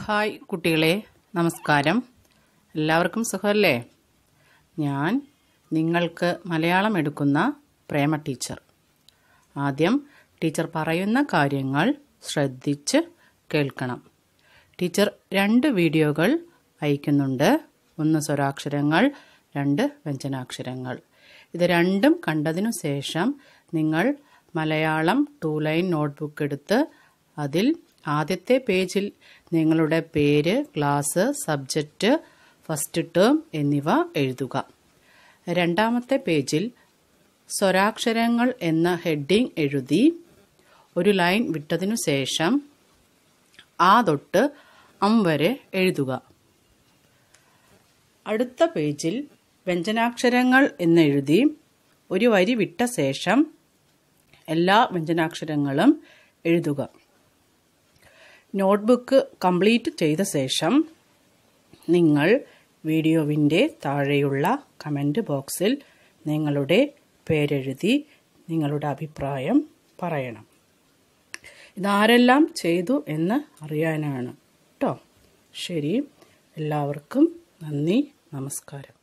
hi കുട്ടികളെ നമസ്കാരം എല്ലാവർക്കും സുഖമല്ലേ ഞാൻ നിങ്ങൾക്ക് മലയാളം എടുക്കുന്ന പ്രേമ ടീച്ചർ ആദ്യം ടീച്ചർ പറയുന്ന കാര്യങ്ങൾ ശ്രദ്ധിച്ച് കേൾക്കണം ടീച്ചർ രണ്ട് വീഡിയോകൾ അയക്കുന്നുണ്ട് ഒന്ന് സ്വരാക്ഷരങ്ങൾ രണ്ട് വ്യഞ്ജനാക്ഷരങ്ങൾ ഇത് രണ്ടും കണ്ടതിനു ശേഷം നിങ്ങൾ മലയാളം ടു ലൈൻ നോട്ട്ബുക്ക് എടുത്ത് അതിൽ ആദ്യത്തെ പേജിൽ നിങ്ങളുടെ പേര് ക്ലാസ് സബ്ജക്റ്റ് ഫസ്റ്റ് ടേം എന്നിവ എഴുതുക രണ്ടാമത്തെ പേജിൽ സ്വരാക്ഷരങ്ങൾ എന്ന ഹെഡിങ് എഴുതി ഒരു ലൈൻ വിട്ടതിനു ശേഷം ആ തൊട്ട് അം വരെ എഴുതുക അടുത്ത പേജിൽ വ്യഞ്ജനാക്ഷരങ്ങൾ എന്നെഴുതി ഒരു വരി വിട്ട ശേഷം എല്ലാ വ്യഞ്ജനാക്ഷരങ്ങളും എഴുതുക നോട്ട്ബുക്ക് കംപ്ലീറ്റ് ചെയ്ത ശേഷം നിങ്ങൾ വീഡിയോവിൻ്റെ താഴെയുള്ള കമൻറ്റ് ബോക്സിൽ നിങ്ങളുടെ പേരെഴുതി നിങ്ങളുടെ അഭിപ്രായം പറയണം ഇതാരെല്ലാം ചെയ്തു എന്ന് അറിയാനാണ് കേട്ടോ ശരി എല്ലാവർക്കും നന്ദി നമസ്കാരം